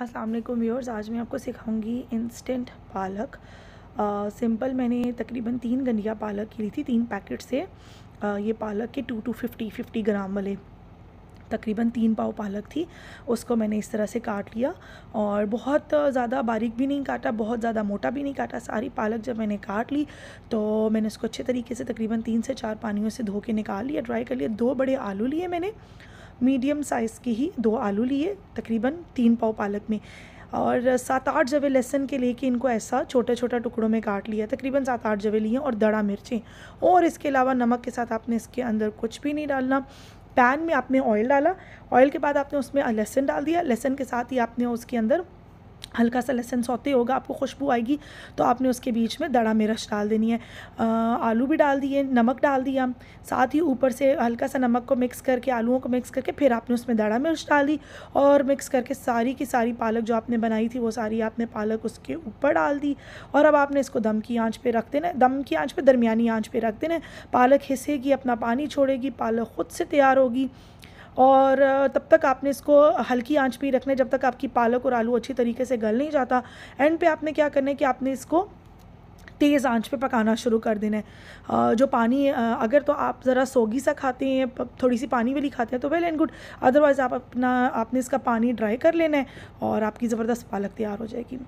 Aslam viewers आज मैं आपको सिखाऊंगी इंस्टेंट पालक सिंपल मैंने तकरीबन तीन गंडिया पालक की ली थी तीन पैकेट से आ, ये पालक के two two fifty fifty gram वाले तकरीबन तीन पाव पालक थी उसको मैंने इस तरह से काट लिया और बहुत ज़्यादा बारीक भी नहीं काटा बहुत ज़्यादा मोटा भी नहीं काटा सारी पालक जब मैंने काट ली तो मैंने उसको अच्छे तरीके से तकरीबन तीन से चार पानियों से धो के निकाल लिया ड्राई कर लिया दो बड़े आलू लिए मैंने मीडियम साइज़ की ही दो आलू लिए तकरीबन तीन पाव पालक में और सात आठ जवे लहसन के लेके इनको ऐसा छोटे छोटे टुकड़ों में काट लिया तकरीबन सात आठ जवे लिए और दड़ा मिर्चें और इसके अलावा नमक के साथ आपने इसके अंदर कुछ भी नहीं डालना पैन में आपने ऑयल डाला ऑयल के बाद आपने उसमें लहसन डाल दिया लहसन के साथ ही आपने उसके अंदर हल्का सा लहसन सौते होगा आपको खुशबू आएगी तो आपने उसके बीच में दड़ा मिर्च डाल देनी है आ, आलू भी डाल दिए नमक डाल दिया साथ ही ऊपर से हल्का सा नमक को मिक्स करके आलूओं को मिक्स करके फिर आपने उसमें दड़ा मिर्च डाल दी और मिक्स करके सारी की सारी पालक जो आपने बनाई थी वो सारी आपने पालक उसके ऊपर डाल दी और अब आपने इसको दम की आँच पर रख देना दम की आँच पर दरमिया आँच पर रख देना पालक हिसेगी अपना पानी छोड़ेगी पालक खुद से तैयार होगी और तब तक आपने इसको हल्की आंच पे ही रखना है जब तक आपकी पालक और आलू अच्छी तरीके से गल नहीं जाता एंड पे आपने क्या करना है कि आपने इसको तेज़ आंच पे पकाना शुरू कर देना है जो पानी अगर तो आप ज़रा सोगी सा खाते हैं थोड़ी सी पानी वाली खाते हैं तो वेल एंड गुड अदरवाइज़ आप अपना आपने इसका पानी ड्राई कर लेना है और आपकी ज़बरदस्त पालक तैयार हो जाएगी